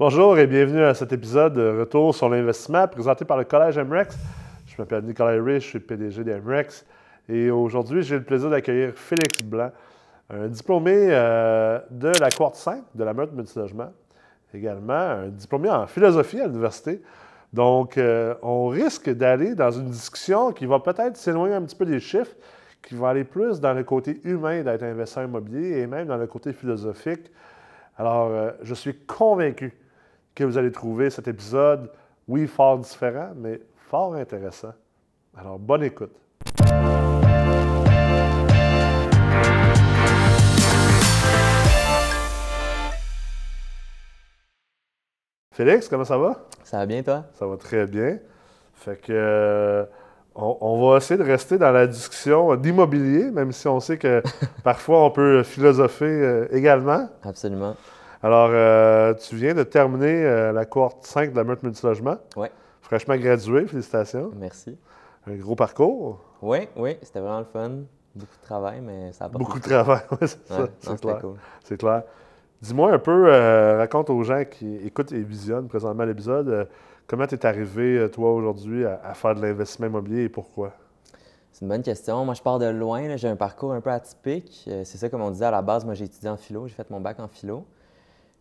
Bonjour et bienvenue à cet épisode de euh, Retour sur l'investissement présenté par le Collège MREX. Je m'appelle Nicolas Rich, je suis PDG d'MREX et aujourd'hui j'ai le plaisir d'accueillir Félix Blanc, un diplômé euh, de la Courte 5 de la Meute-Multi-Logement, également un diplômé en philosophie à l'université. Donc euh, on risque d'aller dans une discussion qui va peut-être s'éloigner un petit peu des chiffres, qui va aller plus dans le côté humain d'être investisseur immobilier et même dans le côté philosophique. Alors, je suis convaincu que vous allez trouver cet épisode, oui, fort différent, mais fort intéressant. Alors, bonne écoute. Félix, comment ça va? Ça va bien, toi? Ça va très bien. Fait que euh, on, va essayer de rester dans la discussion d'immobilier, même si on sait que parfois on peut philosopher euh, également. Absolument. Alors, euh, tu viens de terminer euh, la cohorte 5 de la Meurthe multilogement. Oui. Fraîchement gradué, félicitations. Merci. Un gros parcours. Oui, oui, c'était vraiment le fun. Beaucoup de travail, mais ça a Beaucoup de travail, oui, c'est ça. C'est clair. Dis-moi un peu, euh, raconte aux gens qui écoutent et visionnent présentement l'épisode, comment tu es arrivé, toi, aujourd'hui, à, faire de l'investissement immobilier et pourquoi? C'est une bonne question. Moi, je pars de loin. J'ai un parcours un peu atypique. c'est ça, comme on disait à la base, moi, j'ai étudié en philo. J'ai fait mon bac en philo.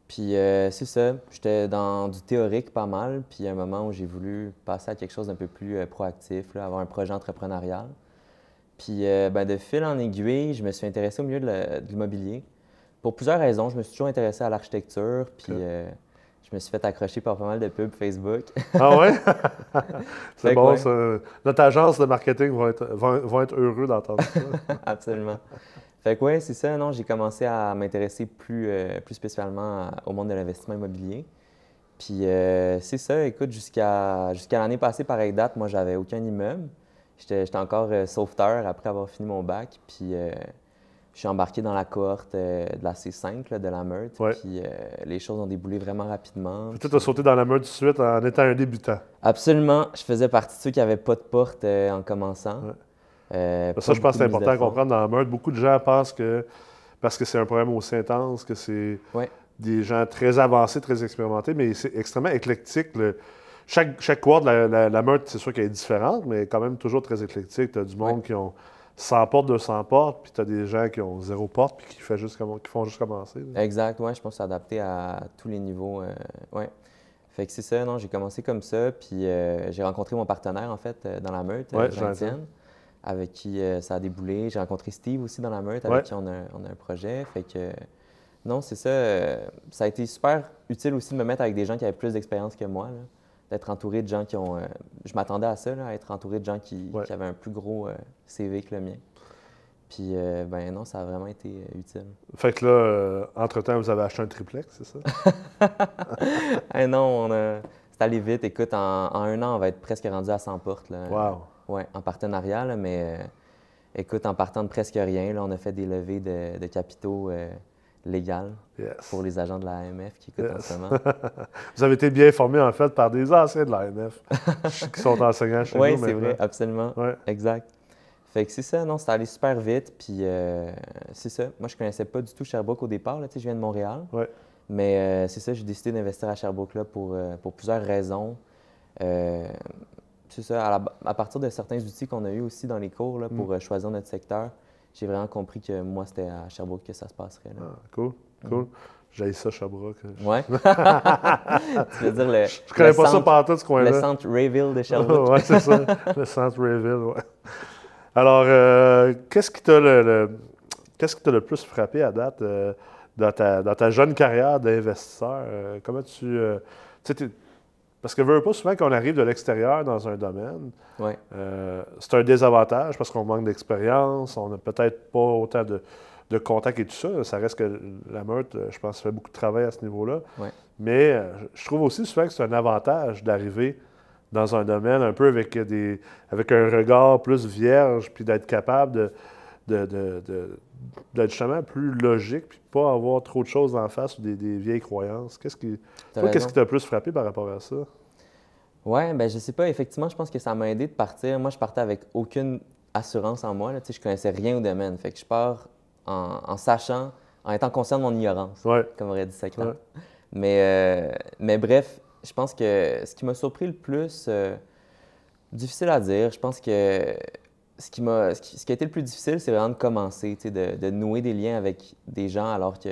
Puis euh, c'est ça, j'étais dans du théorique pas mal, puis à un moment où j'ai voulu passer à quelque chose d'un peu plus euh, proactif, avoir un projet entrepreneurial. Puis euh, ben, de fil en aiguille, je me suis intéressé au milieu de l'immobilier. Pour plusieurs raisons, je me suis toujours intéressé à l'architecture, puis je me suis fait accrocher par pas mal de pubs Facebook. ah ouais? c'est bon, notre agence de marketing va être, va être heureux d'entendre ça. Absolument. Fait c'est ça, non, j'ai commencé à m'intéresser plus, euh, plus spécialement au monde de l'investissement immobilier. Puis euh, c'est ça, écoute, jusqu'à l'année passée, pareille date, moi, j'avais aucun immeuble. J'étais encore euh, sauveteur après avoir fini mon bac. Puis je suis embarqué dans la cohorte de la C5, de la Meurthe. Puis les choses ont déboulé vraiment rapidement. Puis... Tu as sauté dans la Meurthe tout de suite en étant un débutant. Absolument. Je faisais partie de ceux qui n'avaient pas de porte en commençant. Euh, ça, je pense que c'est important à comprendre dans la meute. Beaucoup de gens pensent que, parce que c'est un problème aussi intense, que c'est des gens très avancés, très expérimentés, mais c'est extrêmement éclectique. Chaque, chaque de la, meute c'est sûr qu'elle est différente, mais quand même toujours très éclectique. Tu as du monde qui ont 100 portes, 200 portes, puis tu as des gens qui ont zéro porte, puis qui, fait juste qui font juste commencer. Exact, oui, je pense adapté à tous les niveaux. Euh, Fait que c'est ça, non, j'ai commencé comme ça, puis euh, j'ai rencontré mon partenaire, en fait, euh, dans la meute, ouais, jean avec qui euh, ça a déboulé. J'ai rencontré Steve aussi dans la meute, avec qui on a, un projet. Fait que, non, c'est ça. Euh, ça a été super utile aussi de me mettre avec des gens qui avaient plus d'expérience que moi. D'être entouré de gens qui ont. Euh, je m'attendais à ça, là, à être entouré de gens qui, avaient un plus gros CV que le mien. Puis, ben non, ça a vraiment été utile. Fait que là, entre-temps, vous avez acheté un triplex, c'est ça? Eh non, on c'est allé vite. Écoute, en, un an, on va être presque rendu à 100 portes. Là. Wow! Oui, en partenariat, mais euh, écoute, en partant de presque rien, on a fait des levées de, capitaux euh, légales pour les agents de l'AMF qui écoutent en ce moment. Vous avez été bien formés, en fait, par des anciens de l'AMF qui sont enseignants chez nous. Oui, c'est vrai, absolument. Exact. Fait que c'est ça, non, c'est allé super vite. Puis euh, c'est ça. Moi, je connaissais pas du tout Sherbrooke au départ. Là, je viens de Montréal. Ouais. Mais c'est ça, j'ai décidé d'investir à Sherbrooke là, pour, pour plusieurs raisons c'est ça, à, partir de certains outils qu'on a eu aussi dans les cours pour mm. euh, choisir notre secteur, j'ai vraiment compris que moi, c'était à Sherbrooke que ça se passerait. cool, ah, cool. Mm. J'ai ça, Sherbrooke. Ouais. tu veux dire le. Je connais pas centre, ça partout, Le centre Rayville de Sherbrooke. ouais, c'est ça. Le centre Rayville, Alors, euh, qu'est-ce qui t'a le, qu'est-ce qui t'a le plus frappé à date euh, dans, ta, dans, ta, jeune carrière d'investisseur? comment tu. tu sais, parce que veut pas souvent qu'on arrive de l'extérieur dans un domaine. Euh, c'est un désavantage parce qu'on manque d'expérience, on n'a peut-être pas autant de, de contacts et tout ça. Ça reste que la meute, euh, je pense, fait beaucoup de travail à ce niveau-là. Mais euh, je trouve aussi souvent que c'est un avantage d'arriver dans un domaine un peu avec, des, avec un regard plus vierge, puis d'être capable de, de, de, de d'être justement plus logique puis pas avoir trop de choses en face ou des, des vieilles croyances. Qu'est-ce qui toi, qu'est-ce qui t'a plus frappé par rapport à ça? Oui, ben je sais pas. Effectivement, je pense que ça m'a aidé de partir. Moi, je partais avec aucune assurance en moi. Là. Tu je connaissais rien au domaine. Fait que je pars en, sachant, en étant conscient de mon ignorance, ouais. comme aurait dit Sacré. Mais, euh, mais bref, je pense que ce qui m'a surpris le plus, euh, difficile à dire, je pense que ce qui, ce, qui, a été le plus difficile, c'est vraiment de commencer, de, de, nouer des liens avec des gens alors que,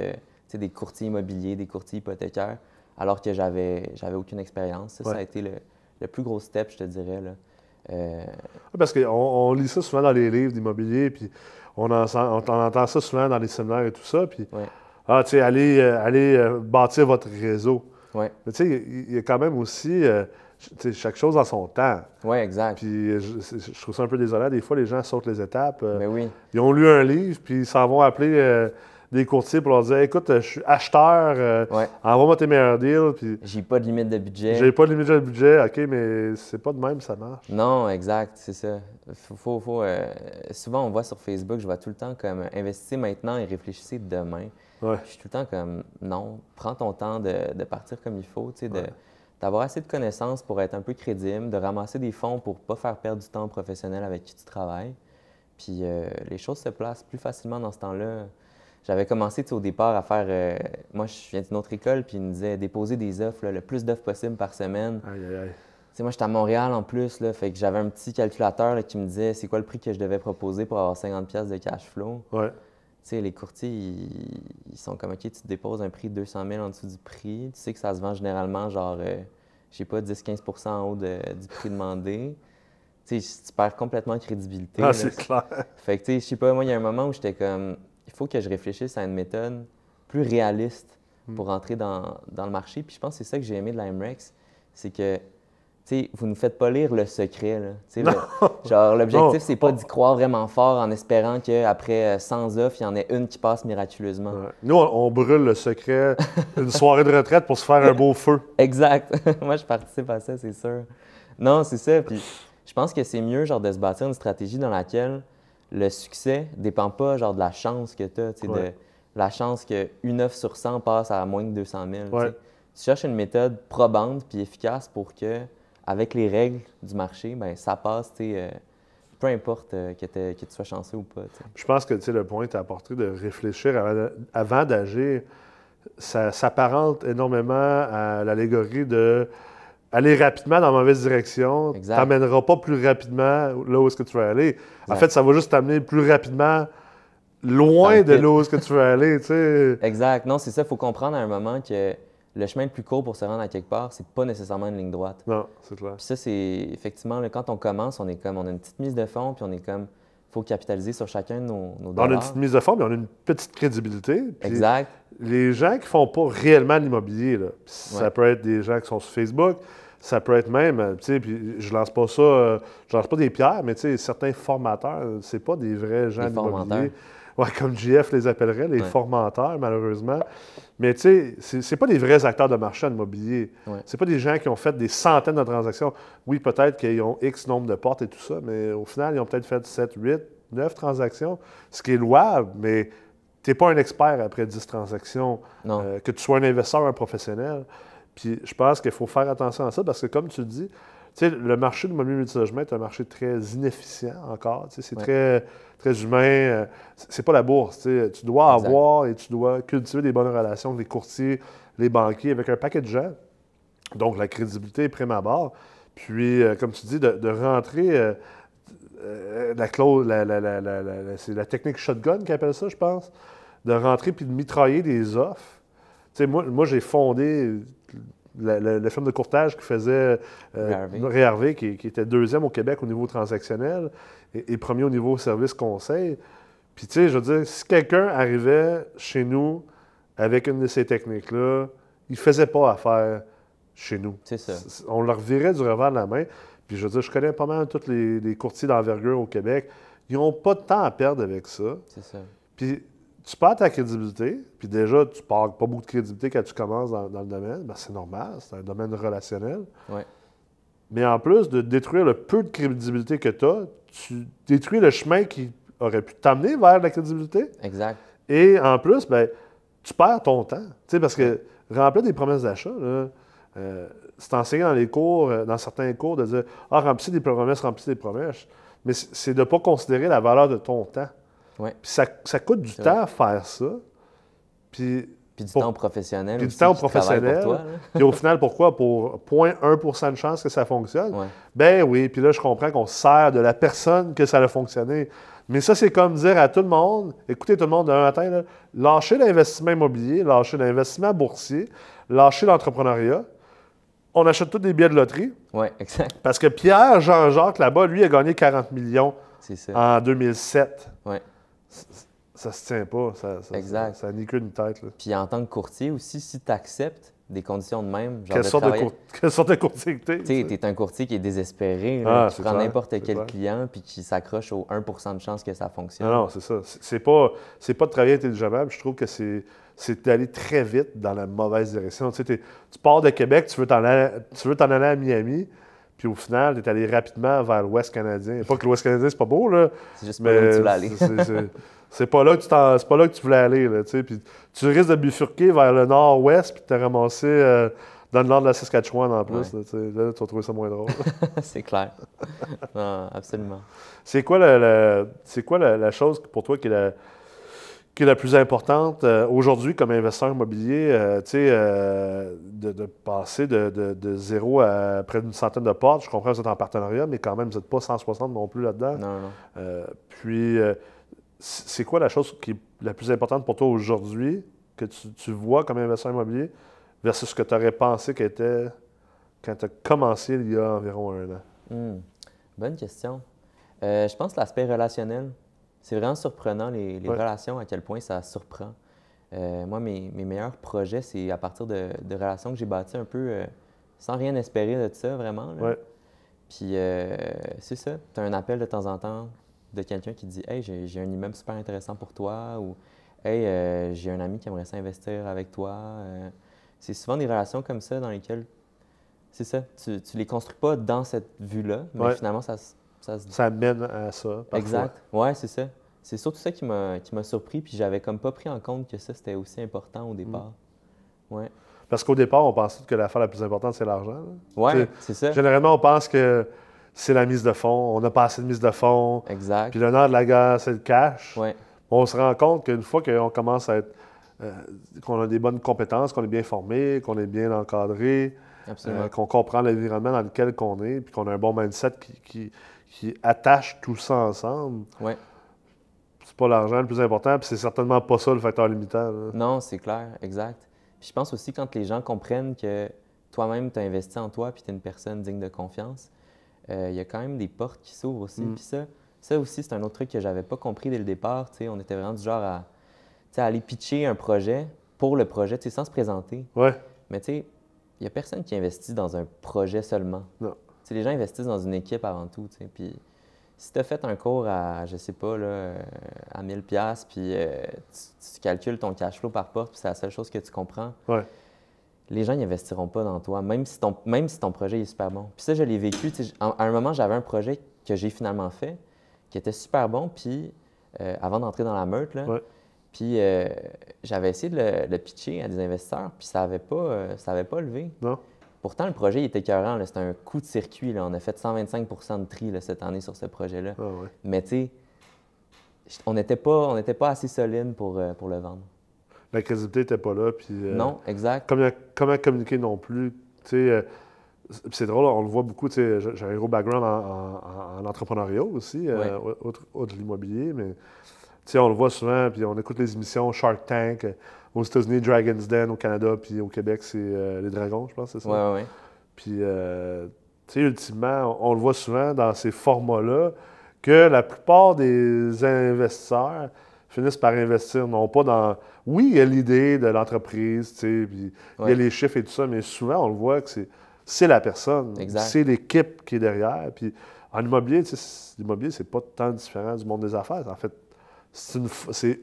des courtiers immobiliers, des courtiers hypothécaires, alors que j'avais, j'avais aucune expérience. Ça, a été le, plus gros step, je te dirais. Là. Euh, parce qu'on on lit ça souvent dans les livres d'immobilier, puis on, en, entend ça souvent dans les séminaires et tout ça. Puis, ah, tu sais, allez, euh, euh, bâtir votre réseau. Ouais. Mais tu sais, il y a quand même aussi chaque chose a son temps. Oui, exact. Puis je, trouve ça un peu désolé Des fois, les gens sautent les étapes. Mais euh, ben oui. Ils ont lu un livre, puis ils s'en vont appeler euh, des courtiers pour leur dire écoute, je suis acheteur, euh, envoie-moi tes meilleurs deals. Puis... J'ai pas de limite de budget. J'ai pas de limite de budget, OK, mais c'est pas de même, ça marche. Non, exact, c'est ça. Faut, faut, Souvent, on voit sur Facebook, je vois tout le temps comme investissez maintenant et réfléchissez demain. Ouais. Je suis tout le temps comme non, prends ton temps de, partir comme il faut, tu sais, de d'avoir assez de connaissances pour être un peu crédible, de ramasser des fonds pour ne pas faire perdre du temps professionnel avec qui tu travailles. Puis euh, les choses se placent plus facilement dans ce temps-là. J'avais commencé au départ à faire. Euh, moi, je viens d'une autre école, puis ils me disaient déposer des offres, le plus d'offres possible par semaine. Aïe, aïe, aïe. moi, j'étais à Montréal en plus, là, fait que j'avais un petit calculateur qui me disait c'est quoi le prix que je devais proposer pour avoir 50$ de cash flow sais, les courtiers, ils, sont comme, OK, tu déposes un prix de 200 000 en dessous du prix. Tu sais que ça se vend généralement, genre, je euh, je sais pas, 10-15 en haut de, du prix demandé. Tu tu perds complètement crédibilité. Ah, c'est clair. Fait que, tu sais, je sais pas, moi, il y a un moment où j'étais comme, il faut que je réfléchisse à une méthode plus réaliste hmm. pour entrer dans, dans le marché. Puis je pense que c'est ça que j'ai aimé de la MREX, c'est que vous ne nous faites pas lire le secret. Là. Le, genre, l'objectif, c'est pas d'y croire vraiment fort en espérant qu'après 100 euh, offres, il y en ait une qui passe miraculeusement. Nous, on, brûle le secret une soirée de retraite pour se faire un beau feu. Exact. Moi, je participe à ça, c'est sûr. Non, c'est ça. je pense que c'est mieux genre, de se bâtir une stratégie dans laquelle le succès dépend pas genre, de la chance que tu as, de la chance qu'une offre sur 100 passe à moins de 200 000. Tu cherches une méthode probante puis efficace pour que avec les règles du marché, ben, ça passe, euh, peu importe euh, que, tu sois chanceux ou pas. Je pense que le point est apporté de réfléchir avant d'agir, ça s'apparente énormément à l'allégorie de aller rapidement dans la mauvaise direction, Ça t'amènera pas plus rapidement là où est-ce que tu veux aller. En fait, ça va juste t'amener plus rapidement loin de là où est-ce que tu veux aller. Exact. Non, c'est ça. Il faut comprendre à un moment que le chemin le plus court pour se rendre à quelque part, c'est pas nécessairement une ligne droite. Non, c'est clair. Puis ça, c'est effectivement, quand on commence, on est comme, on a une petite mise de fond, puis on est comme, il faut capitaliser sur chacun de nos, nos On a une petite mise de fond, mais on a une petite crédibilité. Exact. Les gens qui font pas réellement l'immobilier, ça peut être des gens qui sont sur Facebook, ça peut être même, tu sais, puis je lance pas ça, euh, je lance pas des pierres, mais tu sais, certains formateurs, c'est pas des vrais gens d'immobilier ouais, comme JF les appellerait, les formateurs, malheureusement. Mais tu sais, ce pas des vrais acteurs de marché immobilier. C'est pas des gens qui ont fait des centaines de transactions. Oui, peut-être qu'ils ont X nombre de portes et tout ça, mais au final, ils ont peut-être fait 7, 8, 9 transactions, ce qui est louable, mais tu n'es pas un expert après 10 transactions, euh, que tu sois un investisseur un professionnel. Puis je pense qu'il faut faire attention à ça parce que, comme tu dis, sais, le marché du mobilier multilogement est un marché très inefficient encore. C'est très, très humain. Euh, c'est pas la bourse. Tu dois avoir et tu dois cultiver des bonnes relations avec les courtiers, les banquiers, avec un paquet de gens. Donc, la crédibilité est prime bord. Puis, euh, comme tu dis, de, rentrer. Euh, la clause, c'est la technique shotgun qui appelle ça, je pense, de rentrer puis de mitrailler des offres. Tu sais, moi, moi j'ai fondé la, la, firme de courtage qui faisait euh, Réarvé, qui, était deuxième au Québec au niveau transactionnel et, premier au niveau service conseil. Puis, tu sais, je veux dire, si quelqu'un arrivait chez nous avec une de ces techniques-là, il faisait pas affaire chez nous. On leur virait du revers de la main. Puis, je veux dire, je connais pas mal tous les, les courtiers d'envergure au Québec. Ils n'ont pas de temps à perdre avec ça. C'est ça. Puis, tu perds ta crédibilité, puis déjà, tu parles pas beaucoup de crédibilité quand tu commences dans, le domaine. Ben, c'est normal, c'est un domaine relationnel. Mais en plus de détruire le peu de crédibilité que tu as, tu détruis le chemin qui aurait pu t'amener vers la crédibilité. Exact. Et en plus, ben, tu perds ton temps. Tu sais, parce que remplir des promesses d'achat, euh, c'est enseigné dans les cours, euh, dans certains cours, de dire Ah, remplissez des promesses, remplissez des promesses. Mais c'est de ne pas considérer la valeur de ton temps. Puis ça, coûte du temps à faire ça. Puis, du temps professionnel. Puis du temps professionnel. puis au final, pourquoi? Pour 0.1 de chance que ça fonctionne? Ben oui, puis là, je comprends qu'on sert de la personne que ça a fonctionné. Mais ça, c'est comme dire à tout le monde, écoutez tout le monde un matin, lâchez l'investissement immobilier, lâchez l'investissement boursier, lâchez l'entrepreneuriat. On achète tous des billets de loterie. Oui, exact. Parce que Pierre Jean-Jacques, là-bas, lui, a gagné 40 millions en 2007. Oui ça se tient pas. Ça, ça exact. Ça, tête. Puis en tant que courtier aussi, si tu acceptes des conditions de même. Genre Quelle, de sorte de Quelle, sorte de courtier que tu es? Tu es un courtier qui est désespéré, ah, qui prend n'importe quel client puis qui s'accroche au 1 de chance que ça fonctionne. Non, c'est ça. C'est pas, pas de travailler intelligemment. Je trouve que c'est d'aller très vite dans la mauvaise direction. Tu pars de Québec, tu veux t'en aller à Miami. Puis au final, tu es allé rapidement vers l'Ouest canadien. Pas que l'Ouest canadien, c'est pas beau, là. C'est juste pas là que tu voulais aller. c'est pas, là que tu voulais aller, là, Puis tu risques de bifurquer vers le nord-ouest, puis de te ramassé euh, dans le nord de la Saskatchewan en plus. Là, tu vas trouver ça moins drôle. c'est clair. non, absolument. C'est quoi, c'est quoi la, chose pour toi qui est la qui est la plus importante euh, aujourd'hui comme investisseur immobilier, euh, tu sais, euh, de, passer de, zéro à près d'une centaine de portes. Je comprends que vous êtes en partenariat, mais quand même, vous n'êtes pas 160 non plus là-dedans. Non, puis, c'est quoi la chose qui est la plus importante pour toi aujourd'hui que tu, vois comme investisseur immobilier versus ce que tu aurais pensé qu'était quand tu as commencé il y a environ un an? Hmm. Bonne question. je pense l'aspect relationnel c'est vraiment surprenant, les, relations, à quel point ça surprend. Euh, moi, mes, meilleurs projets, c'est à partir de, relations que j'ai bâties un peu euh, sans rien espérer de ça, vraiment. Puis, euh, c'est ça. Tu as un appel de temps en temps de quelqu'un qui dit Hey, j'ai un immeuble super intéressant pour toi ou Hey, j'ai un ami qui aimerait s'investir avec toi. c'est souvent des relations comme ça dans lesquelles, c'est ça, tu, ne les construis pas dans cette vue-là, mais finalement, ça se ça, mène à ça. Parfois. Exact. Oui, c'est ça. C'est surtout ça qui m'a surpris, puis j'avais comme pas pris en compte que ça, c'était aussi important au mm. départ. Ouais. Parce qu'au départ, on pensait que l'affaire la plus importante, c'est l'argent. Oui, c'est ça. Généralement, on pense que c'est la mise de fonds. On n'a pas assez de mise de fonds. Exact. Puis nord de la guerre, c'est le cash. Ouais. On se rend compte qu'une fois qu'on commence à être. Euh, qu'on a des bonnes compétences, qu'on est bien formé, qu'on est bien encadré, euh, qu'on comprend l'environnement dans lequel on est, puis qu'on a un bon mindset qui, qui attachent tout ça ensemble. Ouais. C'est pas l'argent le plus important, puis c'est certainement pas ça le facteur limitant. Non, c'est clair, exact. Puis je pense aussi quand les gens comprennent que toi-même, tu as investi en toi, puis tu es une personne digne de confiance, euh, il y a quand même des portes qui s'ouvrent aussi. Mm. Puis ça, ça aussi, c'est un autre truc que j'avais pas compris dès le départ. sais. on était vraiment du genre à, aller pitcher un projet pour le projet, sans se présenter. Ouais. Mais tu sais, il y a personne qui investit dans un projet seulement. Non les gens investissent dans une équipe avant tout. Puis si tu as fait un cours à, je sais pas, là, à 1000$, puis euh, tu, calcules ton cash flow par porte, puis c'est la seule chose que tu comprends, les gens n'investiront pas dans toi, même si, ton, même si ton projet est super bon. Puis ça, je l'ai vécu. à un moment, j'avais un projet que j'ai finalement fait, qui était super bon, puis euh, avant d'entrer dans la meute, Puis euh, j'avais essayé de le, pitcher à des investisseurs, puis ça n'avait pas, pas levé. Non. Pourtant, le projet était écœurant. C'était un coup de circuit. On a fait 125 de tri cette année sur ce projet-là. Ah, mais tu sais, on n'était pas, on pas assez solide pour, euh, pour le vendre. La crédibilité n'était pas là. Puis, euh, non, exact. Comment, communiquer non plus? Euh, c'est drôle, on le voit beaucoup. J'ai un gros background en, entrepreneuriat aussi, autre, autre l'immobilier, mais on le voit souvent. Puis on écoute les émissions Shark Tank aux États-Unis, Dragon's Den, au Canada, puis au Québec, c'est euh, les dragons, je pense, c'est ça? Oui, oui. Puis, euh, tu sais, ultimement, on, le voit souvent dans ces formats-là, que la plupart des investisseurs finissent par investir, non pas dans... Oui, il y a l'idée de l'entreprise, tu sais, puis il y a les chiffres et tout ça, mais souvent, on le voit que c'est c'est la personne, c'est l'équipe qui est derrière. Puis en immobilier, l'immobilier, c'est pas tant différent du monde des affaires. En fait, c'est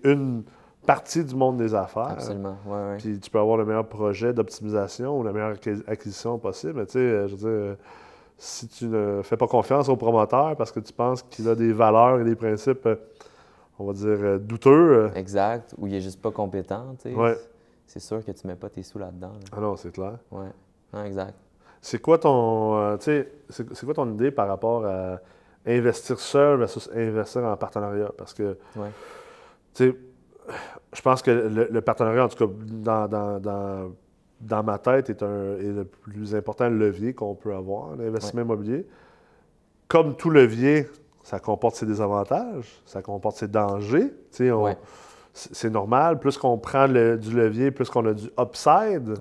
une, une, partie du monde des affaires. Absolument, Puis tu peux avoir le meilleur projet d'optimisation ou la meilleure acquisition possible. tu sais, euh, je veux dire, si tu ne fais pas confiance au promoteur parce que tu penses qu'il a des valeurs et des principes, euh, on va dire, euh, douteux... Exact, ou il est juste pas compétent, tu sais, c'est sûr que tu ne mets pas tes sous là-dedans. Ah non, c'est clair. Oui, exact. C'est quoi ton, c'est quoi ton idée par rapport à investir seul versus investir en partenariat? Parce que, tu sais, je pense que le, partenariat, en tout cas, dans, ma tête, est, un, est le plus important levier qu'on peut avoir, l'investissement immobilier. Comme tout levier, ça comporte ses désavantages, ça comporte ses dangers. C'est normal. Plus qu'on prend du levier, plus qu'on a du upside.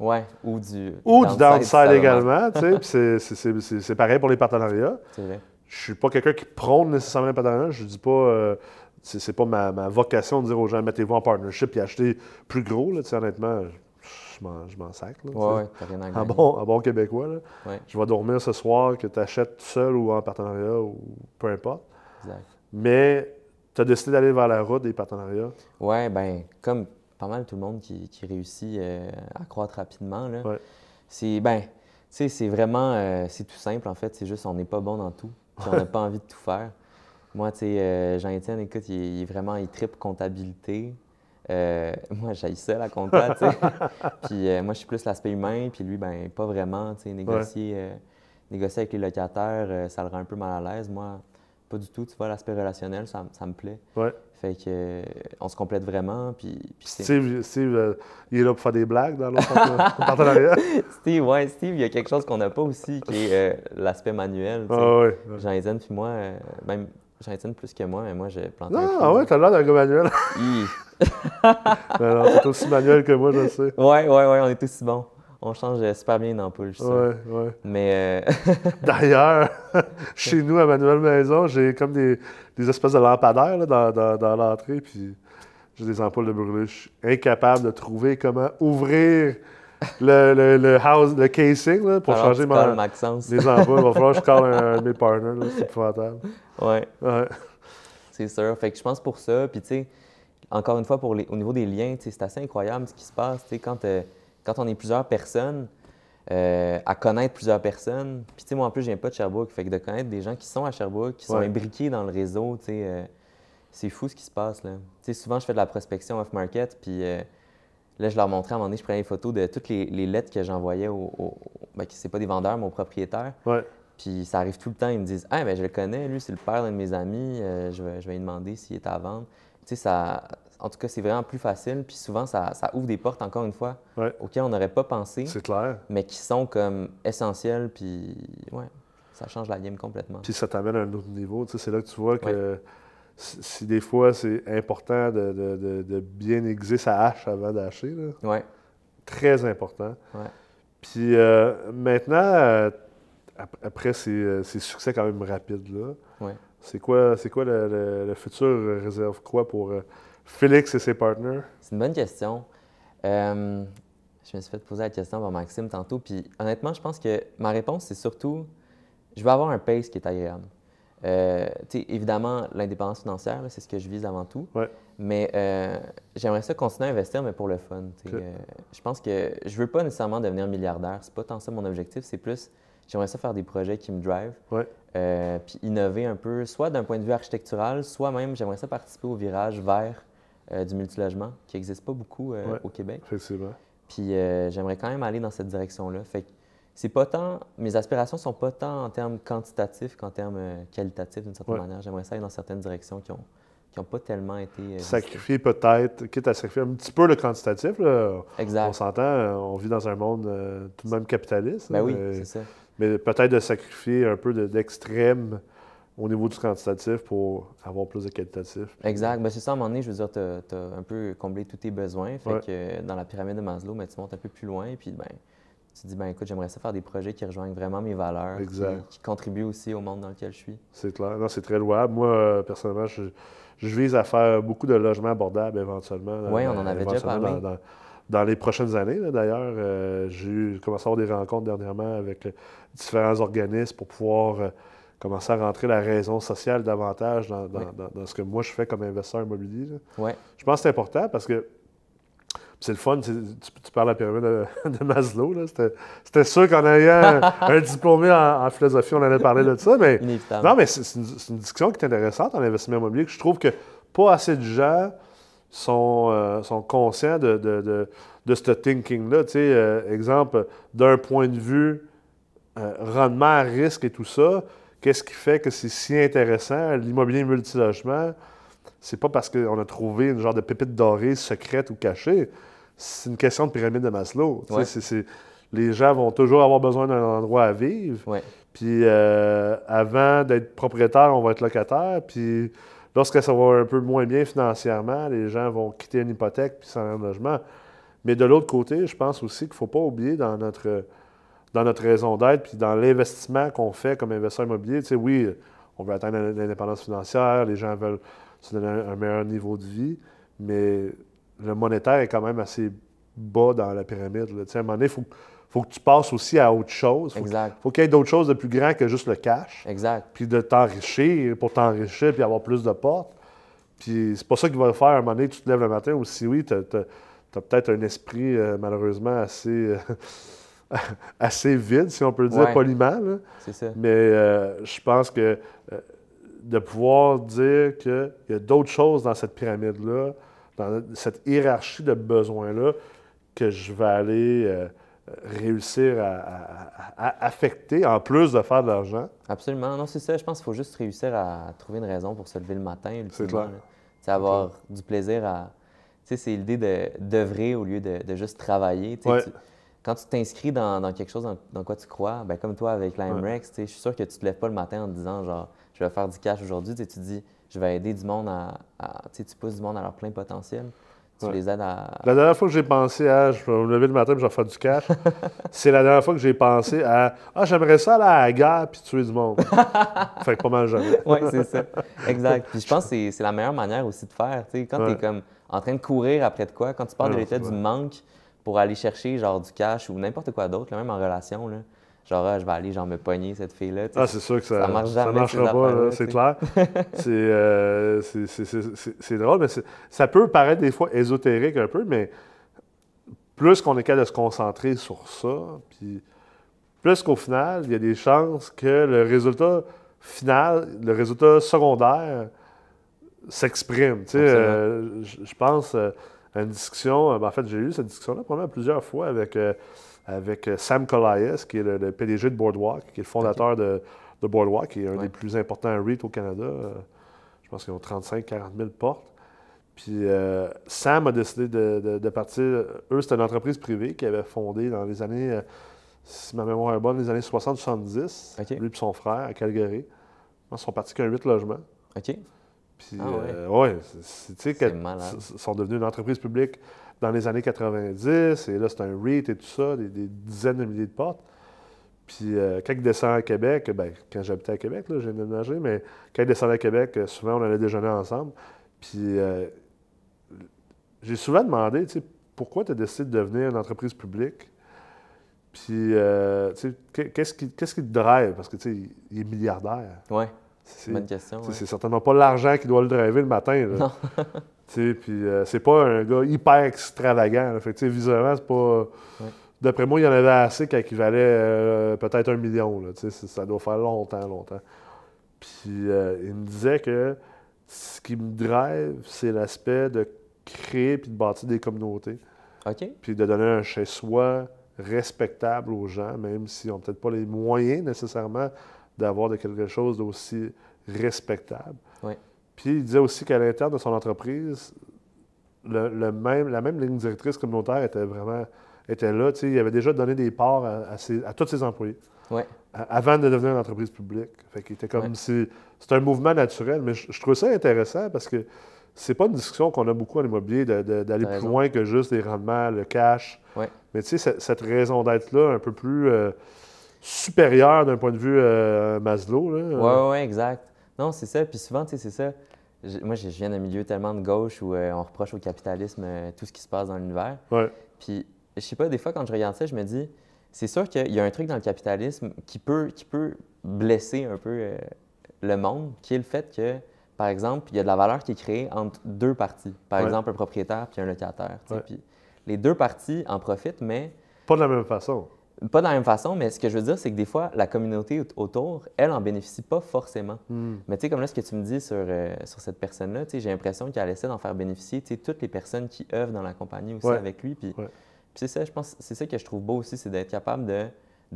ou du, ou downside, du downside également. c'est pareil pour les partenariats. Je Je suis pas quelqu'un qui prône nécessairement les partenariats. Je ne dis pas. Euh, c'est pas ma, vocation de dire aux gens mettez-vous en partnership et achetez plus gros. Là, honnêtement, je m'en sacre. Là, ouais, rien à gagner. bon, un bon québécois, là. je vais dormir ce soir, que tu achètes seul ou en partenariat ou peu importe. Exact. Mais tu as décidé d'aller vers la route des partenariats. Oui, ben comme pas mal tout le monde qui, réussit euh, à croître rapidement. C'est ben, c'est vraiment euh, c'est tout simple en fait. C'est juste on n'est pas bon dans tout. on n'a pas envie de tout faire. Moi, tu sais, euh, Jean-Étienne, écoute, il, est vraiment, il tripe comptabilité. Euh, moi, j'aille ça, la compta, tu sais. puis euh, moi, je suis plus l'aspect humain, puis lui, ben pas vraiment, tu sais, négocier, négocier avec les locataires, ça le rend un peu mal à l'aise. Moi, pas du tout, tu vois, l'aspect relationnel, ça, ça, me plaît. Ouais. Fait que, on se complète vraiment, puis... Steve, Steve il est là pour faire des blagues dans l'autre partenariat. Steve, ouais, Steve, il y a quelque chose qu'on n'a pas aussi, qui est l'aspect manuel, tu sais. ah, ouais, Jean-Étienne, puis moi, même J'en plus que moi, mais moi, j'ai planté. Non, ah ouais, t'as l'air d'un gros manuel. Mais ben non, t'es aussi manuel que moi, je sais. Ouais, ouais, ouais, on est si bons. On change super bien d'ampoule, je Ouais, Mais. Euh, D'ailleurs, chez nous, à Manuel Maison, j'ai comme des, des, espèces de lampadaires dans, dans, dans l'entrée, puis j'ai des ampoules de brûlure. Je suis incapable de trouver comment ouvrir le, le, le, house, le casing pour ah, changer ma, hein? les Il va falloir que je colle un, de mes partners. C'est épouvantable. Oui. C'est sûr. Fait que je pense pour ça. Puis, encore une fois, pour au niveau des liens, c'est assez incroyable ce qui se passe. Quand, euh, quand on est plusieurs personnes, euh, à connaître plusieurs personnes. Puis, moi, en plus, je viens pas de Sherbrooke. Fait que de connaître des gens qui sont à Sherbrooke, qui sont imbriqués dans le réseau, tu euh, c'est fou ce qui se passe, là. Tu souvent, je fais de la prospection off-market, puis Là, je leur montrais à un moment donné, je prenais une photos de toutes les, lettres que j'envoyais aux. Au, ben, c'est pas des vendeurs, mais aux propriétaires. Ouais. Puis ça arrive tout le temps, ils me disent Ah, ben je le connais, lui, c'est le père d'un de mes amis, euh, je, vais, je, vais, lui demander s'il est à vendre. Tu ça. En tout cas, c'est vraiment plus facile. Puis souvent, ça, ouvre des portes, encore une fois, auxquelles on n'aurait pas pensé. C'est clair. Mais qui sont comme essentielles. Puis, ouais, ça change la game complètement. Puis ça t'amène à un autre niveau. c'est là que tu vois que si des fois c'est important de, bien aiguiser sa hache avant d'hacher. Ouais. Très important. Ouais. Puis euh, maintenant, euh, après euh, ces, succès quand même rapides-là, c'est quoi, le, futur réserve quoi pour Félix et ses partners? C'est une bonne question. je me suis fait poser la question par Maxime tantôt. Puis honnêtement, je pense que ma réponse, c'est surtout je vais avoir un pace qui est agréable. Euh, évidemment, l'indépendance financière, c'est ce que je vise avant tout. Mais euh, j'aimerais ça continuer à investir, mais pour le fun. Euh, je pense que je veux pas nécessairement devenir milliardaire. C'est pas tant ça mon objectif. C'est plus, j'aimerais ça faire des projets qui me drivent. puis innover un peu, soit d'un point de vue architectural, soit même, j'aimerais ça participer au virage vert du multilogement, qui n'existe pas beaucoup au Québec. vrai. Puis j'aimerais quand même aller dans cette direction-là. Fait c'est pas tant, mes aspirations sont pas tant en termes quantitatifs qu'en termes euh, qualitatifs d'une certaine manière. J'aimerais ça aller dans certaines directions qui qui n'ont pas tellement été. Euh, sacrifier peut-être, quitte à sacrifier un petit peu le quantitatif. Exact. On s'entend, euh, on vit dans un monde tout de même capitaliste. Ben oui, c'est ça. Mais peut-être de sacrifier un peu d'extrême au niveau du quantitatif pour avoir plus de qualitatif. Exact. Mais ben, c'est ça, à un moment donné, je veux dire, tu as, un peu comblé tous tes besoins. Fait que dans la pyramide de Maslow, mais ben, tu montes un peu plus loin, puis ben, tu te dis, ben écoute, j'aimerais ça faire des projets qui rejoignent vraiment mes valeurs, Qui, contribuent aussi au monde dans lequel je suis. C'est clair. Non, c'est très louable. Moi, euh, personnellement, je, vise à faire beaucoup de logements abordables éventuellement. Oui, on en avait déjà parlé. Dans, les prochaines années, d'ailleurs, euh, j'ai commencé à avoir des rencontres dernièrement avec euh, différents organismes pour pouvoir commencer à rentrer la raison sociale davantage dans, ce que moi je fais comme investisseur immobilier. Oui. Je pense que c'est important parce que c'est le fun, tu, parles à la pyramide de, Maslow. C'était sûr qu'en ayant un diplômé en, philosophie, on allait parler de ça. Mais, non, mais c'est une, discussion qui est intéressante en investissement immobilier je trouve que pas assez de gens sont, euh, conscients de, de, ce thinking-là. Euh, exemple, d'un point de vue euh, rendement, risque et tout ça, qu'est-ce qui fait que c'est si intéressant, l'immobilier multilogement? C'est pas parce qu'on a trouvé une genre de pépite dorée secrète ou cachée c'est une question de pyramide de Maslow. les gens vont toujours avoir besoin d'un endroit à vivre. Puis euh, avant d'être propriétaire, on va être locataire. Puis lorsque ça va un peu moins bien financièrement, les gens vont quitter une hypothèque puis s'en rendre logement. Mais de l'autre côté, je pense aussi qu'il ne faut pas oublier dans notre, dans notre raison d'être puis dans l'investissement qu'on fait comme investisseur immobilier. Tu sais, oui, on veut atteindre l'indépendance financière, les gens veulent se donner un meilleur niveau de vie, mais le monétaire est quand même assez bas dans la pyramide. Là. À un moment donné, il faut, que tu passes aussi à autre chose. Faut exact. faut qu'il y ait d'autres choses de plus grand que juste le cash. Exact. Puis de t'enrichir pour t'enrichir puis avoir plus de portes. Puis c'est pas ça qu'il va faire à un moment donné, tu te lèves le matin aussi. oui, tu as, peut-être un esprit euh, malheureusement assez. assez vide, si on peut le dire ouais. poliment. C'est ça. Mais euh, je pense que euh, de pouvoir dire qu'il y a d'autres choses dans cette pyramide-là dans cette hiérarchie de besoins-là que je vais aller euh, euh, réussir à, affecter en plus de faire de l'argent. Absolument. Non, c'est ça. Je pense qu'il faut juste réussir à trouver une raison pour se lever le matin. C'est clair. avoir du plaisir à. Tu sais, c'est l'idée d'œuvrer au lieu de, juste travailler. quand tu t'inscris dans, quelque chose dans, quoi tu crois, ben comme toi avec l'IMREX, sais, je suis sûr que tu te lèves pas le matin en te disant genre je vais faire du cash aujourd'hui. Tu te dis je vais aider du monde à. tu sais, tu pousses du monde à leur plein potentiel. Tu les aides à. La dernière fois que j'ai pensé à. Je vais me lever le matin et je vais faire du cash. c'est la dernière fois que j'ai pensé à. Ah, j'aimerais ça aller à la guerre puis tuer du monde. fait que pas mal jamais. oui, c'est ça. Exact. Puis je pense que c'est la meilleure manière aussi de faire. Tu sais, quand tu es comme en train de courir après de quoi, quand tu parles de l'état du manque pour aller chercher genre du cash ou n'importe quoi d'autre, même en relation, là genre, ah, je vais aller, genre, me pogner cette fille-là. Ah, c'est sûr que ça, ça, marche marchera pas, c'est clair. Euh, c'est, drôle, mais ça peut paraître des fois ésotérique un peu, mais plus qu'on est capable de se concentrer sur ça, puis plus qu'au final, il y a des chances que le résultat final, le résultat secondaire s'exprime. Euh, je pense euh, à une discussion, ben, en fait, j'ai eu cette discussion-là plusieurs fois avec avec euh, Sam Colias, qui est le, PDG de Boardwalk, qui est le fondateur de, Boardwalk, qui est un des plus importants REIT au Canada. Euh, je pense qu'ils ont 35-40 000 portes. Puis euh, Sam a décidé de, partir. Eux, c'était une entreprise privée qui avait fondée dans les années, si ma mémoire est bonne, les années 60-70. Lui et son frère à Calgary. Ils sont partis qu'un huit logements. OK. Puis, ah, ouais. sont devenus une entreprise publique dans les années 90, et là, c'est un REIT et tout ça, des, dizaines de milliers de portes. Puis euh, quand il descend à Québec, ben, quand j'habitais à Québec, là, j'ai déménagé, mais quand il descendait à Québec, euh, souvent on allait déjeuner ensemble. Puis euh, j'ai souvent demandé, tu sais, pourquoi tu as décidé de devenir une entreprise publique? Puis, tu sais, qu'est-ce qui, quest te drive? Parce que, tu sais, il est milliardaire. Oui. C'est une bonne question. C'est certainement pas l'argent qui doit le driver le matin. Puis euh, c'est pas un gars hyper extravagant. visuellement, c'est pas. D'après moi, il y en avait assez qui il valait euh, peut-être un million. ça doit faire longtemps, longtemps. Puis euh, il me disait que ce qui me drive, c'est l'aspect de créer puis de bâtir des communautés. Puis de donner un chez-soi respectable aux gens, même s'ils n'ont peut-être pas les moyens nécessairement d'avoir quelque chose d'aussi respectable. Ouais. Puis il disait aussi qu'à l'intérieur de son entreprise, le, même, la même ligne directrice communautaire était vraiment était là. Il avait déjà donné des parts à, ses, tous ses employés avant de devenir une entreprise publique. Fait qu'il était comme si, C'est un mouvement naturel, mais je, trouve ça intéressant parce que c'est pas une discussion qu'on a beaucoup en immobilier d'aller plus loin que juste les rendements, le cash. Mais tu sais, cette raison d'être là, un peu plus euh, supérieure d'un point de vue euh, Maslow. Oui, euh. oui, exact. Non, c'est ça. Puis souvent, c'est ça moi, je viens d'un milieu tellement de gauche où euh, on reproche au capitalisme euh, tout ce qui se passe dans l'univers. Puis, je sais pas, des fois, quand je regarde ça, je me dis, c'est sûr qu'il y a un truc dans le capitalisme qui peut, blesser un peu euh, le monde, qui est le fait que, par exemple, il y a de la valeur qui est créée entre deux parties. Par exemple, un propriétaire puis un locataire. Puis, les deux parties en profitent, mais. Pas de la même façon. Pas de la même façon, mais ce que je veux dire, c'est que des fois, la communauté autour, elle en bénéficie pas forcément. Hmm. Mais tu sais, comme là, ce que tu me dis sur, euh, cette personne-là, tu j'ai l'impression qu'elle essaie d'en faire bénéficier, toutes les personnes qui œuvrent dans la compagnie aussi avec lui. Puis, c'est ça, je pense, c'est ça que je trouve beau aussi, c'est d'être capable de,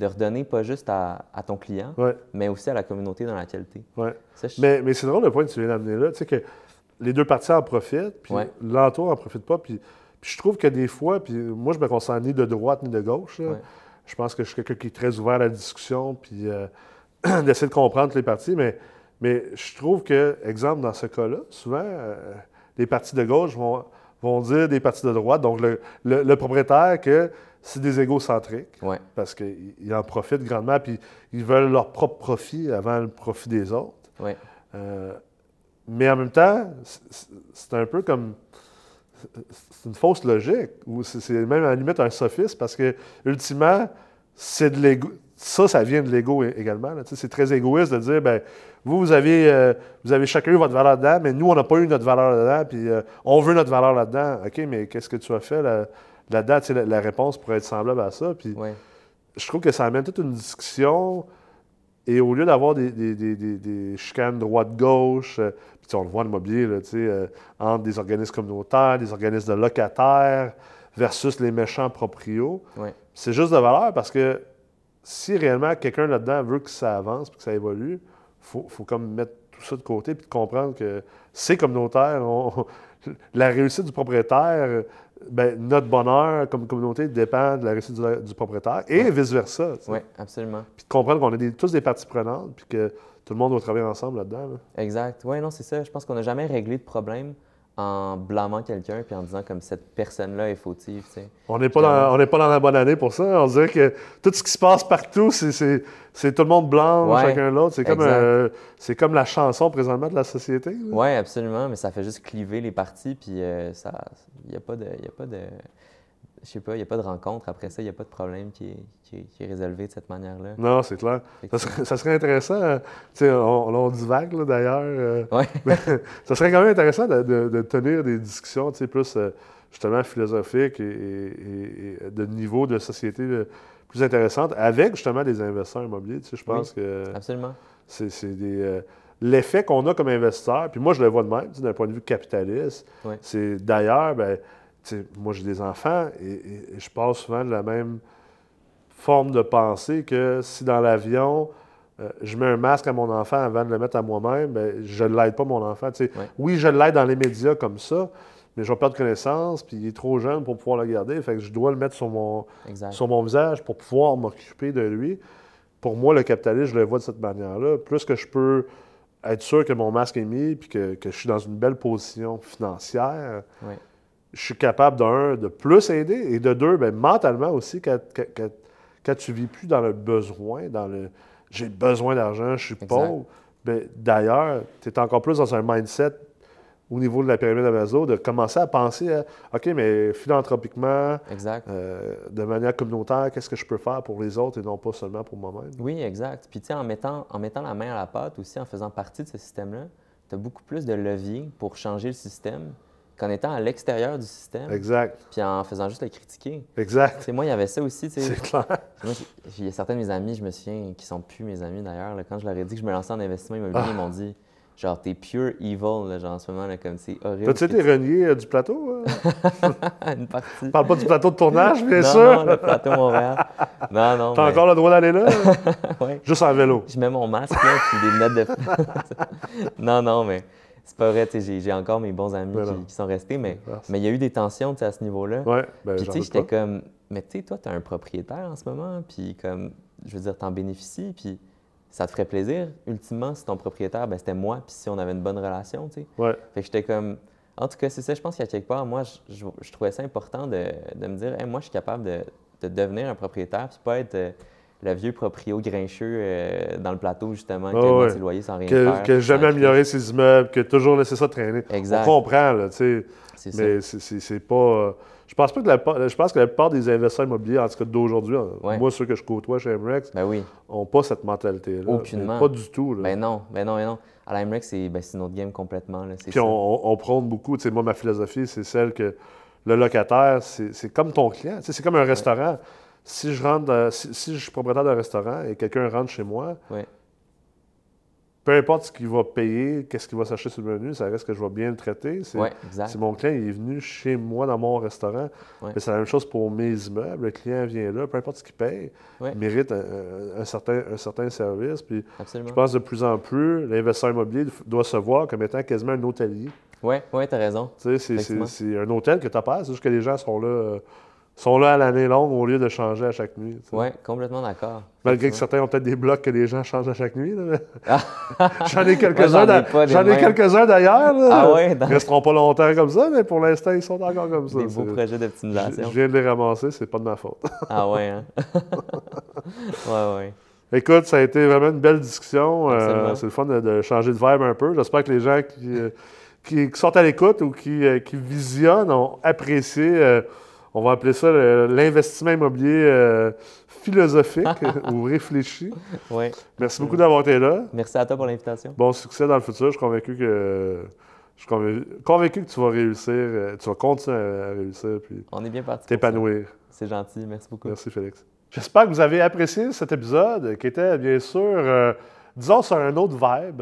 redonner pas juste à, ton client, mais aussi à la communauté dans laquelle tu es. Mais, c'est drôle le point que tu viens d'amener là, tu sais, que les deux parties en profitent, puis l'entour en profite pas. Puis, je trouve que des fois, puis moi, je me concentre ni de droite ni de gauche je pense que je suis quelqu'un qui est très ouvert à la discussion, puis euh, d'essayer de comprendre les partis, mais, je trouve que, exemple, dans ce cas-là, souvent, euh, les partis de gauche vont, dire des partis de droite, donc le, propriétaire, que c'est des égocentriques, parce qu'ils en profitent grandement, puis ils veulent leur propre profit avant le profit des autres. Euh, mais en même temps, c'est un peu comme c'est une fausse logique, ou c'est même à la limite un sophisme, parce que, ultimement, c'est de l'ego. Ça, ça vient de l'ego également. C'est très égoïste de dire, ben, vous, vous avez, euh, vous avez chacun eu votre valeur dedans, mais nous, on n'a pas eu notre valeur là-dedans, puis euh, on veut notre valeur là-dedans. OK, mais qu'est-ce que tu as fait là, dedans La, réponse pourrait être semblable à ça. Puis, Je trouve que ça amène toute une discussion et au lieu d'avoir des, des, des, des chicanes droite-gauche, euh, puis on le voit de mobilier euh, entre des organismes communautaires, des organismes de locataires versus les méchants proprios, c'est juste de valeur parce que si réellement quelqu'un là-dedans veut que ça avance et que ça évolue, faut, faut, comme mettre tout ça de côté et comprendre que ces communautaires, ont, la réussite du propriétaire, ben, notre bonheur comme communauté dépend de la réussite du, propriétaire et vice-versa. Oui, absolument. Puis de comprendre qu'on est tous des parties prenantes puis que tout le monde doit travailler ensemble là-dedans. Exact. Oui, non, c'est ça. Je pense qu'on n'a jamais réglé de problème en blâmant quelqu'un puis en disant comme cette personne-là est fautive. On n'est pas, dans, on pas dans la bonne année pour ça. On dirait que tout ce qui se passe partout, c'est tout le monde blâme chacun l'autre. C'est comme, euh, c'est comme la chanson présentement de la société. Oui, absolument, mais ça fait juste cliver les parties puis euh, ça il n'y a pas de. Y a pas de je sais pas, il n'y a pas de rencontre. Après ça, il n'y a pas de problème qui est, résolvé de cette manière-là. Non, c'est clair. Ça serait, intéressant. Hein. On on, on vague, d'ailleurs. Euh. Oui. ça serait quand même intéressant de, tenir des discussions plus euh, justement philosophiques et, de niveau de société euh, plus intéressante avec justement des investisseurs immobiliers. Je pense que. Absolument. C'est des l'effet qu'on a comme investisseur, puis moi je le vois de même, d'un point de vue capitaliste, c'est d'ailleurs, ben, moi, j'ai des enfants et, je parle souvent de la même forme de pensée que si dans l'avion, euh, je mets un masque à mon enfant avant de le mettre à moi-même, ben, je ne l'aide pas, mon enfant. Oui, je l'aide dans les médias comme ça, mais je vais perdre connaissance, puis il est trop jeune pour pouvoir le garder. Fait que je dois le mettre sur mon, sur mon visage pour pouvoir m'occuper de lui. Pour moi, le capitalisme, je le vois de cette manière-là. Plus que je peux être sûr que mon masque est mis, puis que, je suis dans une belle position financière je suis capable, d'un, de plus aider, et de deux, bien, mentalement aussi, quand, tu ne vis plus dans le besoin, dans le j'ai besoin d'argent, je suis pauvre, ben, d'ailleurs, tu es encore plus dans un mindset au niveau de la pyramide de de commencer à penser à, OK, mais philanthropiquement, euh, de manière communautaire, qu'est-ce que je peux faire pour les autres et non pas seulement pour moi-même? Oui, exact. Puis, tu sais, en mettant, en mettant la main à la pâte aussi, en faisant partie de ce système-là, tu as beaucoup plus de levier pour changer le système qu'en étant à l'extérieur du système. Exact. Puis en faisant juste le critiquer. Exact. moi, il y avait ça aussi. C'est clair. il y a certains de mes amis, je me souviens, qui sont plus mes amis d'ailleurs, quand je leur ai dit que je me lançais en investissement immobilier, ils ah. m'ont dit genre, t'es pure evil, genre, en ce moment, là, comme c'est horrible. T'as-tu été renié euh, du plateau? Euh? Une partie. Parle pas du plateau de tournage, bien non, sûr. Non, le plateau Montréal. Non, non. T'as as encore le droit d'aller là? Oui. Juste en vélo. Je mets mon masque, là, puis des notes de. non, non, mais c'est pas vrai, j'ai encore mes bons amis ben qui, sont restés, mais ben mais il y a eu des tensions à ce niveau-là. Ben puis tu sais, j'étais comme, mais tu sais, toi, tu un propriétaire en ce moment, puis comme, je veux dire, t'en bénéficies, puis ça te ferait plaisir, ultimement, si ton propriétaire, ben, c'était moi, puis si on avait une bonne relation, tu sais. Ouais. Fait que j'étais comme, en tout cas, c'est ça, je pense qu'à quelque part, moi, je, trouvais ça important de, me dire, hey, moi, je suis capable de, devenir un propriétaire, puis pas être. Euh, le vieux proprio grincheux euh, dans le plateau, justement, qui a mis ses loyer sans rien que, faire. Qui n'a jamais amélioré ses immeubles, qui a toujours laissé ça traîner. Exact. On comprend, là, tu sais. Mais c'est pas... Euh, je pense pas que la, je pense que la plupart des investisseurs immobiliers, en tout cas d'aujourd'hui, moi, ceux que je côtoie chez MREX, ben ont pas cette mentalité-là. Aucunement. Pas du tout. Là. Ben non, ben non, ben non. À la MREX, ben, c'est une autre game complètement. Là, Puis On, on prône beaucoup. Tu sais, moi, ma philosophie, c'est celle que le locataire, c'est comme ton client. Tu sais, c'est comme un restaurant si je rentre si, je suis propriétaire d'un restaurant et quelqu'un rentre chez moi, peu importe ce qu'il va payer, qu'est-ce qu'il va s'acheter sur le menu, ça reste que je vais bien le traiter. C'est, mon client, est venu chez moi dans mon restaurant. c'est la même chose pour mes immeubles. Le client vient là, peu importe ce qu'il paye, il mérite un, certain, un certain service. Puis je pense de plus en plus, l'investisseur immobilier doit se voir comme étant quasiment un hôtelier. Oui, ouais, tu as raison. C'est, un hôtel que tu passes, c'est juste que les gens sont là. Euh, sont là à l'année longue au lieu de changer à chaque nuit. Oui, complètement d'accord. Malgré que certains ont peut-être des blocs que les gens changent à chaque nuit. J'en ai quelques-uns d'ailleurs. Ah ouais, Ils resteront pas longtemps comme ça, mais pour l'instant, ils sont encore comme ça. Des beaux projets d'optimisation. Je viens de les ramasser, c'est pas de ma faute. ah hein. ouais, ouais, Écoute, ça a été vraiment une belle discussion. Euh, c'est le fun de, changer de vibe un peu. J'espère que les gens qui, euh, qui, sont à l'écoute ou qui, euh, qui visionnent ont apprécié on va appeler ça l'investissement immobilier euh, philosophique ou réfléchi. Merci beaucoup d'avoir été là. Merci à toi pour l'invitation. Bon succès dans le futur. Je suis convaincu que je suis convaincu, que tu vas réussir, euh, tu vas continuer à réussir puis on est bien parti t'épanouir. C'est gentil. Merci beaucoup. Merci Félix. J'espère que vous avez apprécié cet épisode qui était bien sûr, euh, disons, sur un autre vibe.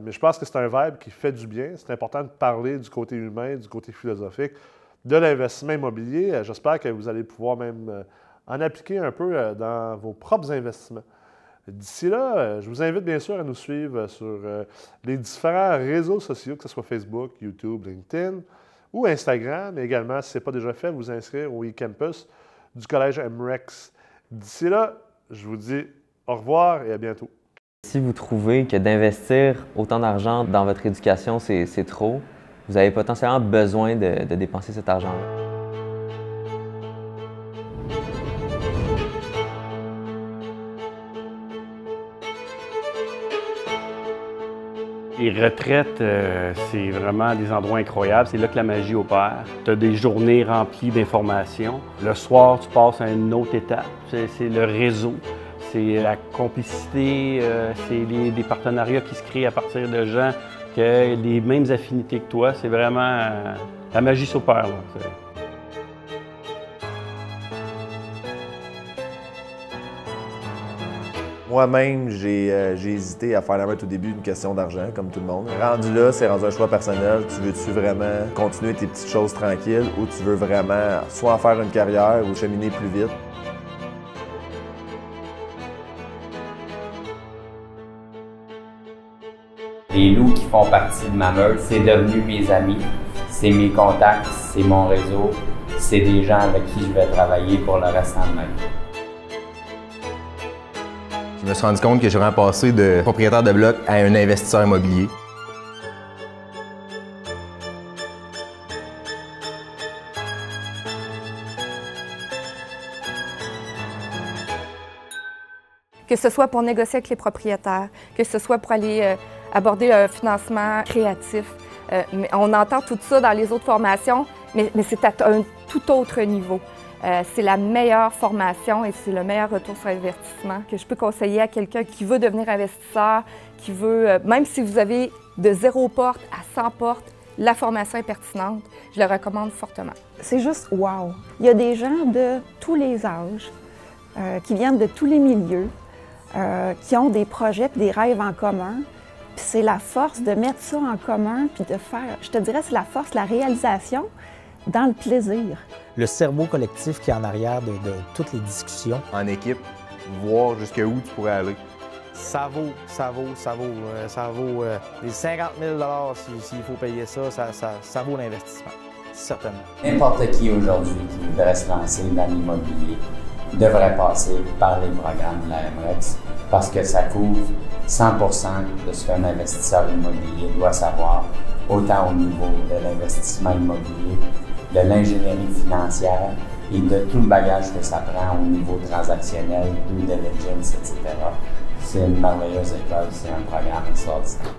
mais je pense que c'est un vibe qui fait du bien. C'est important de parler du côté humain, du côté philosophique de l'investissement immobilier. Euh, j'espère que vous allez pouvoir même euh, en appliquer un peu euh, dans vos propres investissements. D'ici là, je vous invite bien sûr à nous suivre sur les différents réseaux sociaux, que ce soit Facebook, YouTube, LinkedIn ou Instagram. Mais également, si ce n'est pas déjà fait, vous inscrire au eCampus du Collège MREX. D'ici là, je vous dis au revoir et à bientôt. Si vous trouvez que d'investir autant d'argent dans votre éducation, c'est trop, vous avez potentiellement besoin de, dépenser cet argent. -là. Les retraites, euh, c'est vraiment des endroits incroyables. C'est là que la magie opère. Tu as des journées remplies d'informations. Le soir, tu passes à une autre étape. C'est le réseau c'est la complicité, euh, c'est des partenariats qui se créent à partir de gens que les mêmes affinités que toi. C'est vraiment euh, la magie s'opère. Moi-même, euh, j'ai hésité à faire la mettre au début d'une question d'argent, comme tout le monde. Rendu là, c'est rendu un choix personnel. Tu veux-tu vraiment continuer tes petites choses tranquilles ou tu veux vraiment soit faire une carrière ou cheminer plus vite? les loups qui font partie de ma meule, c'est devenu mes amis, c'est mes contacts, c'est mon réseau, c'est des gens avec qui je vais travailler pour le restant de ma vie. Je me suis rendu compte que j'aurais passé de propriétaire de bloc à un investisseur immobilier. que ce soit pour négocier avec les propriétaires, que ce soit pour aller euh, aborder un financement créatif. Euh, mais on entend tout ça dans les autres formations, mais, c'est à un tout autre niveau. Euh, c'est la meilleure formation et c'est le meilleur retour sur investissement que je peux conseiller à quelqu'un qui veut devenir investisseur, qui veut, euh, même si vous avez de zéro porte à 100 portes, la formation est pertinente. Je le recommande fortement. C'est juste wow! Il y a des gens de tous les âges, qui viennent de tous les milieux, qui ont des projets des rêves en commun c'est la force de mettre ça en commun, puis de faire, je te dirais, c'est la force, la réalisation dans le plaisir. Le cerveau collectif qui est en arrière de, toutes les discussions. En équipe, voir jusqu'à où tu pourrais aller. Ça vaut, ça vaut, ça vaut, euh, ça vaut euh, les 50 000 s'il faut payer ça, ça, ça, vaut l'investissement, certainement. N'importe qui aujourd'hui qui voudrait se lancer dans l'immobilier devrait passer par les programmes de la MREX parce que ça couvre 100 de ce qu'un investisseur immobilier doit savoir, autant au niveau de l'investissement immobilier, de l'ingénierie financière et de tout le bagage que ça prend au niveau transactionnel, de diligence, etc. C'est une merveilleuse école, c'est un programme extraordinaire.